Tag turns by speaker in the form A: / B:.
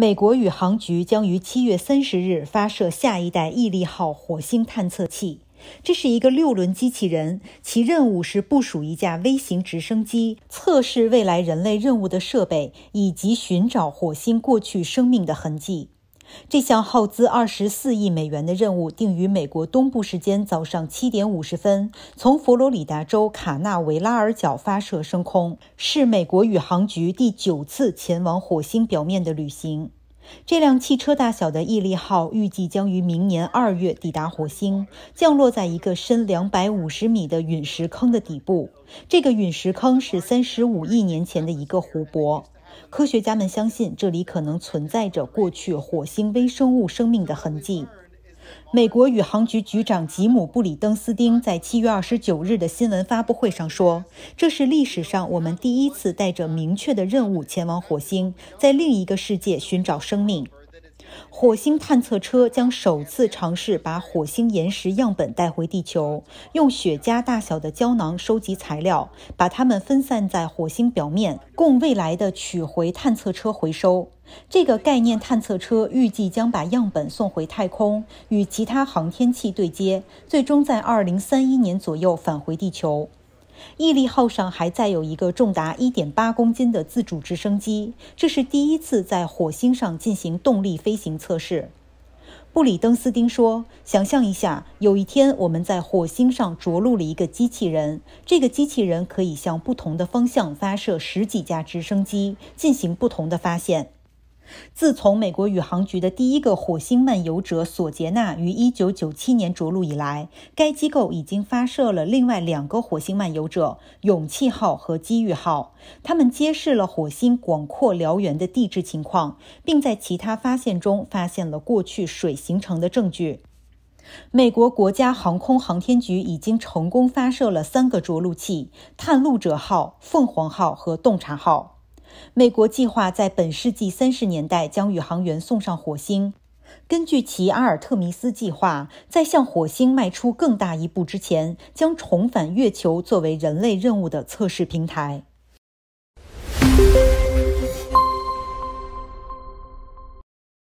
A: 美国宇航局将于七月三十日发射下一代毅力号火星探测器。这是一个六轮机器人，其任务是部署一架微型直升机，测试未来人类任务的设备，以及寻找火星过去生命的痕迹。这项耗资24亿美元的任务定于美国东部时间早上7点50分，从佛罗里达州卡纳维拉尔角发射升空，是美国宇航局第九次前往火星表面的旅行。这辆汽车大小的毅力号预计将于明年二月抵达火星，降落在一个深250米的陨石坑的底部。这个陨石坑是35亿年前的一个湖泊。科学家们相信，这里可能存在着过去火星微生物生命的痕迹。美国宇航局局长吉姆·布里登斯丁在七月二十九日的新闻发布会上说：“这是历史上我们第一次带着明确的任务前往火星，在另一个世界寻找生命。”火星探测车将首次尝试把火星岩石样本带回地球，用雪茄大小的胶囊收集材料，把它们分散在火星表面，供未来的取回探测车回收。这个概念探测车预计将把样本送回太空，与其他航天器对接，最终在二零三一年左右返回地球。毅力号上还载有一个重达1.8公斤的自主直升机，这是第一次在火星上进行动力飞行测试。布里登斯丁说：“想象一下，有一天我们在火星上着陆了一个机器人，这个机器人可以向不同的方向发射十几架直升机，进行不同的发现。”自从美国宇航局的第一个火星漫游者索杰纳于1997年着陆以来，该机构已经发射了另外两个火星漫游者——勇气号和机遇号。他们揭示了火星广阔辽原的地质情况，并在其他发现中发现了过去水形成的证据。美国国家航空航天局已经成功发射了三个着陆器：探路者号、凤凰号和洞察号。美国计划在本世纪三十年代将宇航员送上火星。根据其阿尔特弥斯计划，在向火星迈出更大一步之前，将重返月球作为人类任务的测试平台。